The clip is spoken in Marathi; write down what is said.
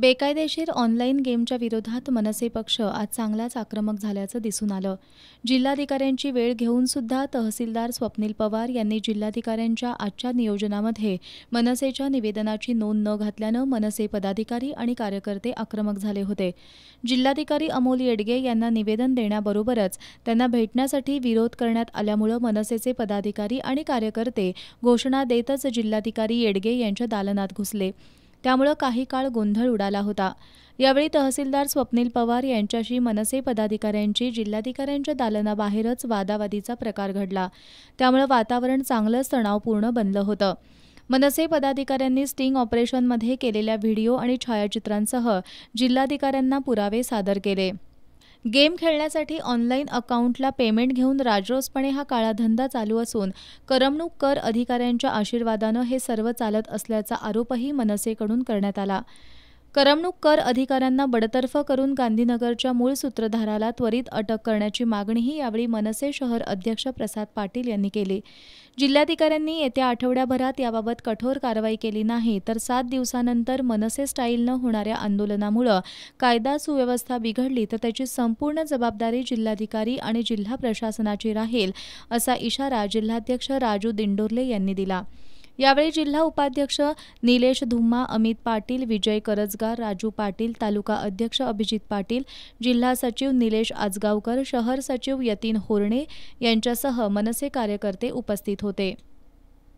बेकायदेशीर ऑनलाईन गेमच्या विरोधात मनसे पक्ष आज चांगलाच आक्रमक झाल्याचं दिसून आलं जिल्हाधिकाऱ्यांची वेळ घेऊन सुद्धा तहसीलदार स्वप्नील पवार यांनी जिल्हाधिकाऱ्यांच्या आजच्या नियोजनामध्ये मनसेच्या निवेदनाची नोंद न घातल्यानं मनसे पदाधिकारी आणि कार्यकर्ते आक्रमक झाले होते जिल्हाधिकारी अमोल येडगे यांना निवेदन देण्याबरोबरच त्यांना भेटण्यासाठी विरोध करण्यात आल्यामुळं मनसेचे पदाधिकारी आणि कार्यकर्ते घोषणा देतच जिल्हाधिकारी येडगे यांच्या दालनात घुसले त्यामुळं काही काळ गोंधळ उडाला होता यावेळी तहसीलदार स्वप्नील पवार यांच्याशी मनसे पदाधिकाऱ्यांची जिल्हाधिकाऱ्यांच्या दालनाबाहेरच वादावादीचा प्रकार घडला त्यामुळं वातावरण चांगलंच तणावपूर्ण बनलं होतं मनसे पदाधिकाऱ्यांनी स्टिंग ऑपरेशनमध्ये केलेल्या व्हिडिओ आणि छायाचित्रांसह जिल्हाधिकाऱ्यांना पुरावे सादर केले गेम खेळण्यासाठी ऑनलाईन अकाउंटला पेमेंट घेऊन राजरोसपणे हा काळाधंदा चालू असून करमणूक कर अधिकाऱ्यांच्या आशीर्वादानं हे सर्व चालत असल्याचा आरोपही मनसेकडून करण्यात आला करमणूक कर अधिकाऱ्यांना बडतर्फ करून गांधीनगरच्या मूळ सूत्रधाराला त्वरित अटक करण्याची मागणीही यावेळी मनसे शहर अध्यक्ष प्रसाद पाटील यांनी केली जिल्हाधिकाऱ्यांनी येत्या आठवड्याभरात याबाबत कठोर कारवाई केली नाही तर सात दिवसानंतर मनसे स्टाईलनं होणाऱ्या आंदोलनामुळं कायदा सुव्यवस्था बिघडली तर त्याची संपूर्ण जबाबदारी जिल्हाधिकारी आणि जिल्हा प्रशासनाची राहील असा इशारा जिल्हाध्यक्ष राजू दिंडोरले यांनी दिला यावेळी जिल्हा उपाध्यक्ष निलेश धुम्मा अमित पाटील विजय करजगार राजू पाटील तालुका अध्यक्ष अभिजित पाटील जिल्हा सचिव निलेश आजगावकर शहर सचिव यतीन होरणे यांच्यासह मनसे कार्यकर्ते उपस्थित होते